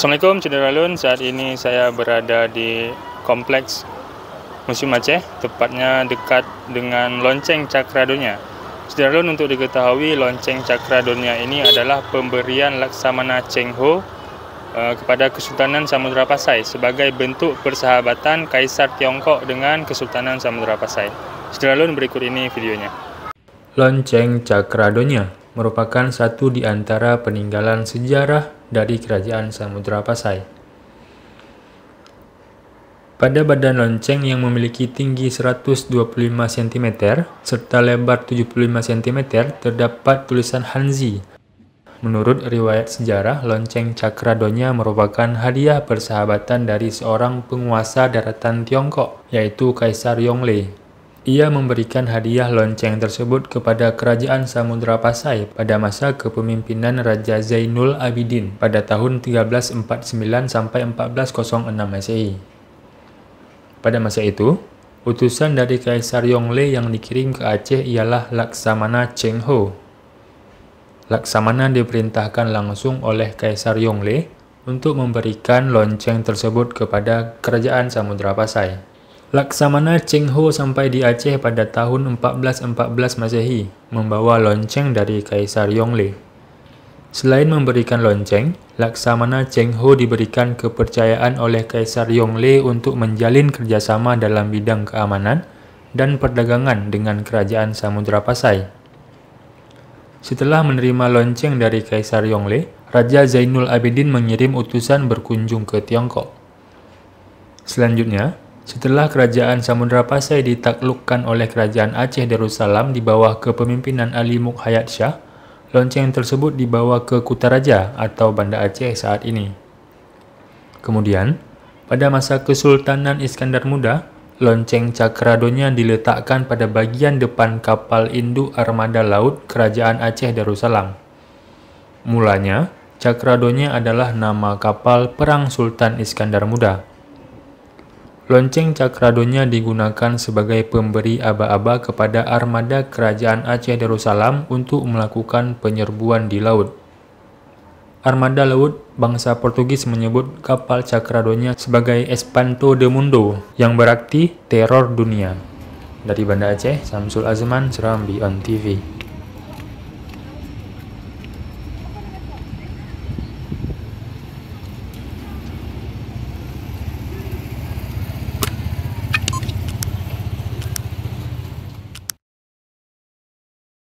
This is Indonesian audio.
Assalamualaikum Cederalun, saat ini saya berada di kompleks Museum Aceh, tepatnya dekat dengan lonceng Cedera Cederalun untuk diketahui lonceng Dunia ini adalah pemberian Laksamana Cheng Ho eh, kepada Kesultanan Samudra Pasai sebagai bentuk persahabatan Kaisar Tiongkok dengan Kesultanan Samudra Pasai. Cederalun berikut ini videonya. Lonceng Cakradonya merupakan satu di antara peninggalan sejarah dari kerajaan Samudra Pasai. Pada badan lonceng yang memiliki tinggi 125 cm serta lebar 75 cm terdapat tulisan Hanzi. Menurut riwayat sejarah, lonceng cakra donya merupakan hadiah persahabatan dari seorang penguasa daratan Tiongkok, yaitu Kaisar Yongle ia memberikan hadiah lonceng tersebut kepada Kerajaan Samudra Pasai pada masa kepemimpinan Raja Zainul Abidin pada tahun 1349 sampai 1406 Masehi. Pada masa itu, utusan dari Kaisar Yongle yang dikirim ke Aceh ialah Laksamana Cheng Ho. Laksamana diperintahkan langsung oleh Kaisar Yongle untuk memberikan lonceng tersebut kepada Kerajaan Samudra Pasai. Laksamana Cheng Ho sampai di Aceh pada tahun 1414 Masehi, membawa lonceng dari Kaisar Yongle. Selain memberikan lonceng, Laksamana Cheng Ho diberikan kepercayaan oleh Kaisar Yongle untuk menjalin kerjasama dalam bidang keamanan dan perdagangan dengan Kerajaan Samudra Pasai. Setelah menerima lonceng dari Kaisar Yongle, Raja Zainul Abidin mengirim utusan berkunjung ke Tiongkok. Selanjutnya, setelah kerajaan Samudra Pasai ditaklukkan oleh kerajaan Aceh Darussalam di bawah kepemimpinan Ali Mukhayat Shah, lonceng tersebut dibawa ke Kutaraja atau Banda Aceh saat ini. Kemudian, pada masa Kesultanan Iskandar Muda, lonceng cakradonya diletakkan pada bagian depan kapal induk armada laut Kerajaan Aceh Darussalam. Mulanya, cakradonya adalah nama kapal Perang Sultan Iskandar Muda Lonceng Cakradonya digunakan sebagai pemberi aba-aba kepada armada kerajaan Aceh Darussalam untuk melakukan penyerbuan di laut. Armada laut bangsa Portugis menyebut kapal Cakradonya sebagai Espanto de Mundo yang berarti teror dunia. Dari Banda Aceh, Samsul Azman, Serambi on TV.